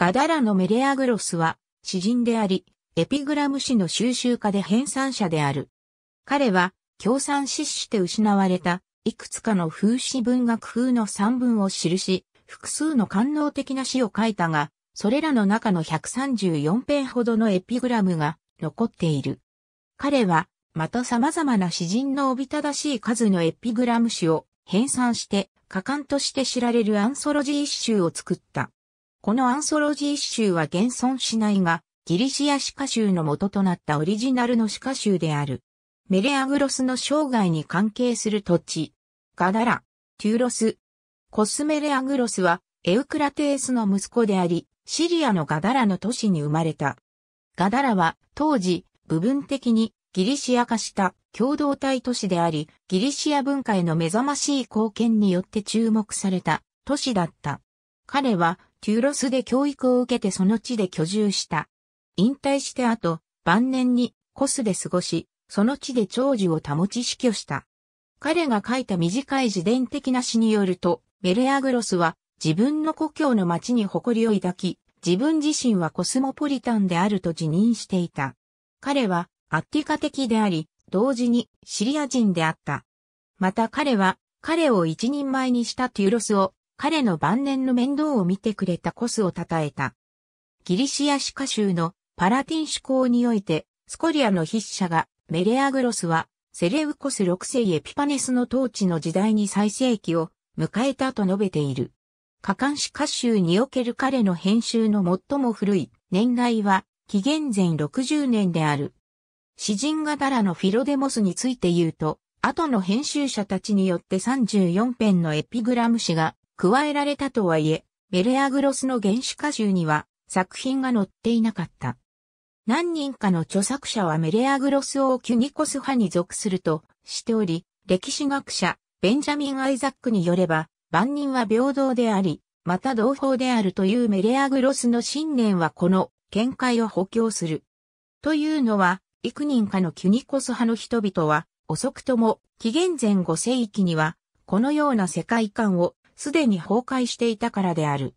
ガダラのメレアグロスは、詩人であり、エピグラム詩の収集家で編纂者である。彼は、共産詩して失われた、いくつかの風刺文学風の散文を記し、複数の官能的な詩を書いたが、それらの中の134ペーほどのエピグラムが残っている。彼は、また様々な詩人のおびただしい数のエピグラム詩を編纂して、果敢として知られるアンソロジー一集を作った。このアンソロジー集は現存しないが、ギリシア歯科集の元となったオリジナルの歯科集である。メレアグロスの生涯に関係する土地。ガダラ、テューロス。コスメレアグロスは、エウクラテースの息子であり、シリアのガダラの都市に生まれた。ガダラは、当時、部分的にギリシア化した共同体都市であり、ギリシア文化への目覚ましい貢献によって注目された都市だった。彼はテューロスで教育を受けてその地で居住した。引退して後、晩年にコスで過ごし、その地で長寿を保ち死去した。彼が書いた短い自伝的な詩によると、メレアグロスは自分の故郷の町に誇りを抱き、自分自身はコスモポリタンであると自認していた。彼はアッティカ的であり、同時にシリア人であった。また彼は彼を一人前にしたテューロスを彼の晩年の面倒を見てくれたコスを称えた。ギリシアシ歌州のパラティン志向において、スコリアの筆者が、メレアグロスは、セレウコス六世エピパネスの統治の時代に最盛期を迎えたと述べている。過カン歌集における彼の編集の最も古い年代は、紀元前60年である。詩人がダラのフィロデモスについて言うと、後の編集者たちによって34編のエピグラム詩が加えられたとはいえ、メレアグロスの原始歌集には作品が載っていなかった。何人かの著作者はメレアグロスをキュニコス派に属するとしており、歴史学者、ベンジャミン・アイザックによれば、万人は平等であり、また同胞であるというメレアグロスの信念はこの見解を補強する。というのは、幾人かのキュニコス派の人々は、遅くとも紀元前5世紀には、このような世界観をすでに崩壊していたからである。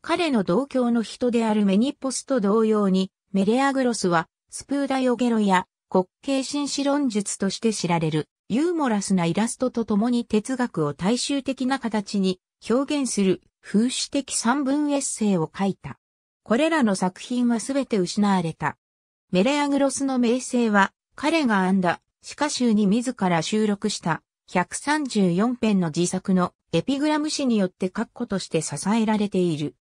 彼の同郷の人であるメニッポスと同様に、メレアグロスは、スプーダヨゲロや、滑稽紳士論術として知られる、ユーモラスなイラストとともに哲学を大衆的な形に表現する、風刺的三文エッセイを書いた。これらの作品はすべて失われた。メレアグロスの名声は、彼が編んだ、詩歌州に自ら収録した、134編の自作のエピグラム誌によって確固として支えられている。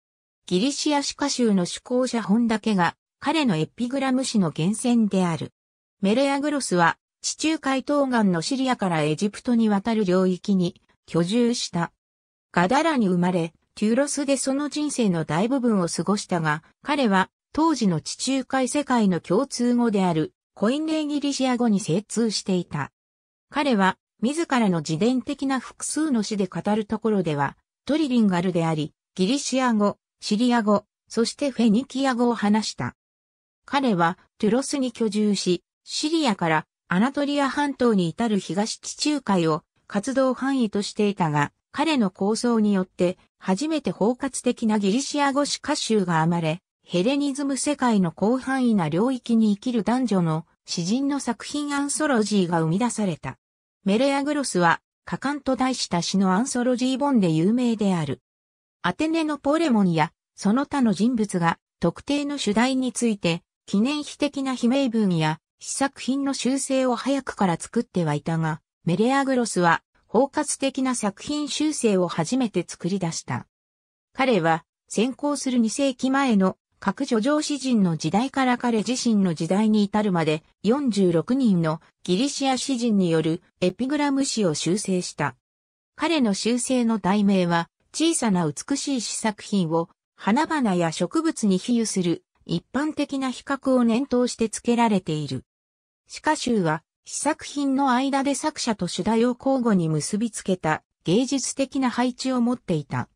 ギリシアシカ州の主講者本だけが彼のエピグラム誌の源泉である。メレアグロスは地中海東岸のシリアからエジプトに渡る領域に居住した。ガダラに生まれ、テュロスでその人生の大部分を過ごしたが、彼は当時の地中海世界の共通語であるコインレイギリシア語に精通していた。彼は自らの自伝的な複数の詩で語るところでは、トリリンガルであり、ギリシア語、シリア語、そしてフェニキア語を話した。彼はトゥロスに居住し、シリアからアナトリア半島に至る東地中海を活動範囲としていたが、彼の構想によって初めて包括的なギリシア語詩歌集が生まれ、ヘレニズム世界の広範囲な領域に生きる男女の詩人の作品アンソロジーが生み出された。メレアグロスは、果敢と題した詩のアンソロジー本で有名である。アテネのポレモンや、その他の人物が、特定の主題について、記念碑的な悲鳴文や、試作品の修正を早くから作ってはいたが、メレアグロスは、包括的な作品修正を初めて作り出した。彼は、先行する2世紀前の各叙情詩人の時代から彼自身の時代に至るまで46人のギリシア詩人によるエピグラム詩を修正した。彼の修正の題名は小さな美しい詩作品を花々や植物に比喩する一般的な比較を念頭して付けられている。詩歌集は詩作品の間で作者と主題を交互に結びつけた芸術的な配置を持っていた。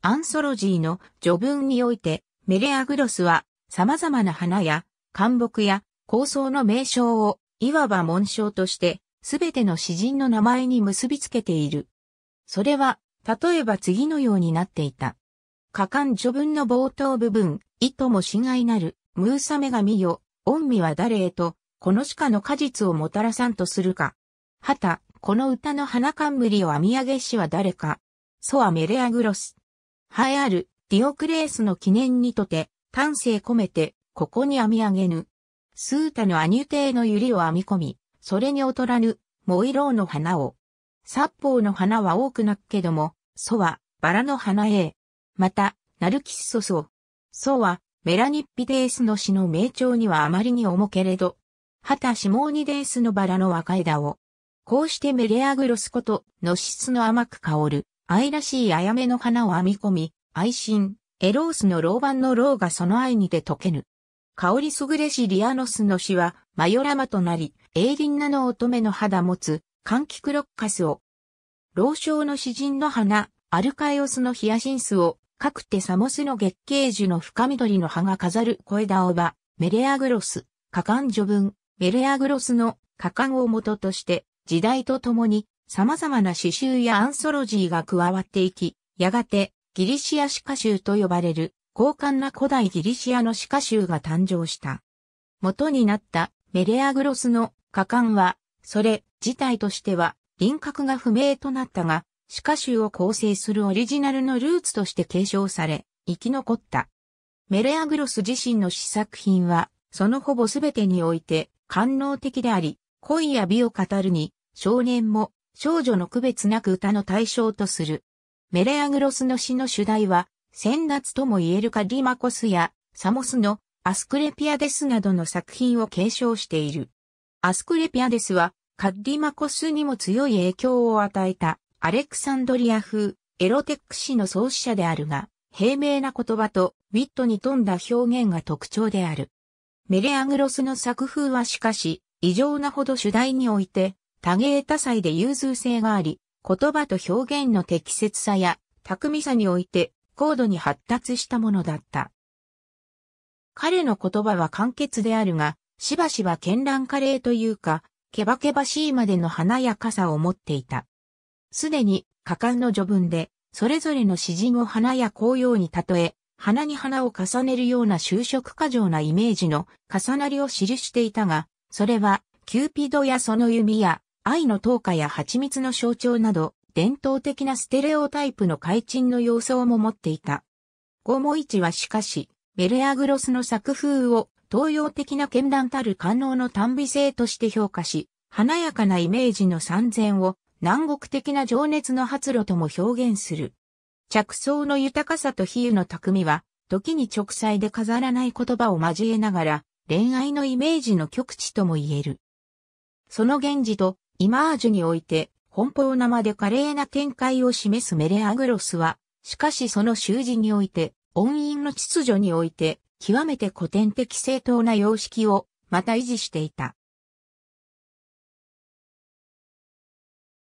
アンソロジーの序文においてメレアグロスは様々な花や漢木や構想の名称をいわば紋章としてすべての詩人の名前に結びつけている。それは例えば次のようになっていた。果敢序文の冒頭部分、いとも死骸なる、ムーサメが見よ、恩美は誰へと、この鹿の果実をもたらさんとするか。はた、この歌の花冠を編み上げしは誰か。ソアメレアグロス。栄えある、ディオクレースの記念にとて、丹精込めて、ここに編み上げぬ。スータのアニュテイの百合を編み込み、それに劣らぬ、モイローの花を。殺法の花は多くなくけども、ソは、バラの花へ。また、ナルキッソソ。ソは、メラニッピデースの詩の名調にはあまりに重けれど、はたシモーニデースのバラの若枝を。こうしてメレアグロスこと、の質の甘く香る、愛らしいあやめの花を編み込み、愛心、エロースの老板の老がその愛にて溶けぬ。香りすぐれしリアノスの死は、マヨラマとなり、エ輪なの乙女の肌持つ、柑橘ロッカスを。老将の詩人の花、アルカイオスのヒアシンスを、かくてサモスの月桂樹の深緑の葉が飾る小枝をば、メレアグロス、果敢序文、メレアグロスの果敢をもととして、時代とともに、様々な詩集やアンソロジーが加わっていき、やがて、ギリシア歯科州と呼ばれる、高官な古代ギリシアの歯科州が誕生した。元になったメレアグロスの果敢は、それ自体としては輪郭が不明となったが、歯科州を構成するオリジナルのルーツとして継承され、生き残った。メレアグロス自身の試作品は、そのほぼ全てにおいて、官能的であり、恋や美を語るに、少年も少女の区別なく歌の対象とする。メレアグロスの詩の主題は、先夏とも言えるカディマコスやサモスのアスクレピアデスなどの作品を継承している。アスクレピアデスはカッディマコスにも強い影響を与えたアレクサンドリア風エロテック詩の創始者であるが、平明な言葉とウィットに富んだ表現が特徴である。メレアグロスの作風はしかし、異常なほど主題において、多芸多彩で融通性があり、言葉と表現の適切さや巧みさにおいて高度に発達したものだった。彼の言葉は簡潔であるが、しばしば絢爛華麗というか、ケバケバしいまでの華やかさを持っていた。すでに、果敢の序文で、それぞれの詩人を花や紅葉に例え、花に花を重ねるような就職過剰なイメージの重なりを記していたが、それは、キューピドやその弓や、愛の灯火や蜂蜜の象徴など、伝統的なステレオタイプの改鎮の様相も持っていた。ゴモイチはしかし、メレアグロスの作風を東洋的な絢爛たる官能の単美性として評価し、華やかなイメージの三千を南国的な情熱の発露とも表現する。着想の豊かさと比喩の匠は、時に直裁で飾らない言葉を交えながら、恋愛のイメージの極致とも言える。その源氏とイマージュにおいて、奔放なまで華麗な展開を示すメレアグロスは、しかしその囚人において、音韻の秩序において、極めて古典的正当な様式を、また維持していた。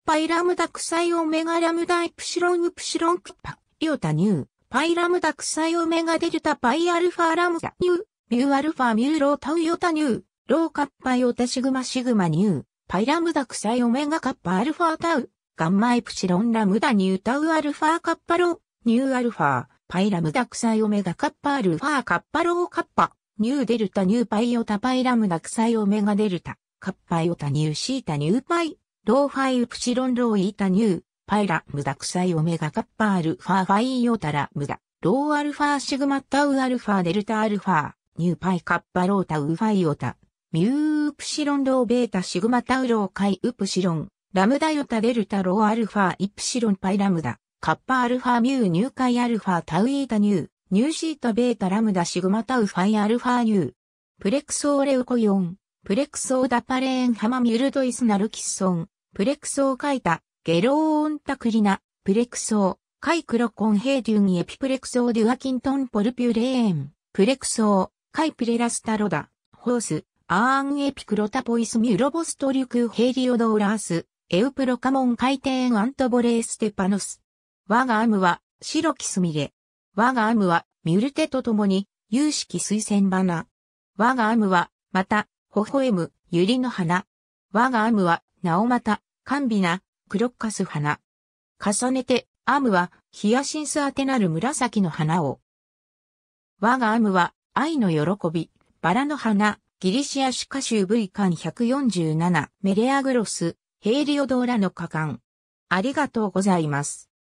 パイラムダクサイオメガラムダイプシロンウプシロンクパ、イオタニュー、パイラムダクサイオメガデルタパイアルファラムダニュー、ミューアルファミューロータウヨタニュー、ローカッパイオタシグマシグマニュー、パイラムダクサイオメガカッパアルファタウ、ガンマイプシロンラムダニュータウアルファカッパロー、ニューアルファ、パイラムダクサイオメガカッパアルファカッパローカッパ、ニューデルタニューパイオタパイラムダクサイオメガデルタ、カッパイオタニューシータニューパイ、ローファイウプシロンローイータニュー、パイラムダクサイオメガカッパアルファファイオタラムダ、ローアルファシグマタウアルファデルタアルファ、ニューパイカッパロータウファイオタ、ミュープシロンローベータシグマタウローイウプシロン、ラムダヨタデルタローアルファイプシロンパイラムダ、カッパアルファミューニューカイアルファタウイータニュー、ニューシータベータラムダシグマタウファイアルファニュー、プレクソーレウコヨン、プレクソーダパレーンハマミュルドイスナルキッソン、プレクソーカイタ、ゲローオンタクリナ、プレクソー、カイクロコンヘイデュンエピプレクソーデュアキントンポルピュレーン、プレクソー、カイプレラスタロダ、ホース、アーンエピクロタポイスミュロボストリュクヘイリオドーラース、エウプロカモン海底アントボレーステパノス。我がアムは、白きスミレ。我がアムは、ミュルテと共に、有識水仙花。我がアムは、また、微笑む、ユリの花。我がアムは、なおまた、甘美な、クロッカス花。重ねて、アムは、ヒアシンスアテなる紫の花を。我がアムは、愛の喜び、バラの花、ギリシア主歌集 V 巻147、メレアグロス、ヘイリオドーラの歌巻。ありがとうございます。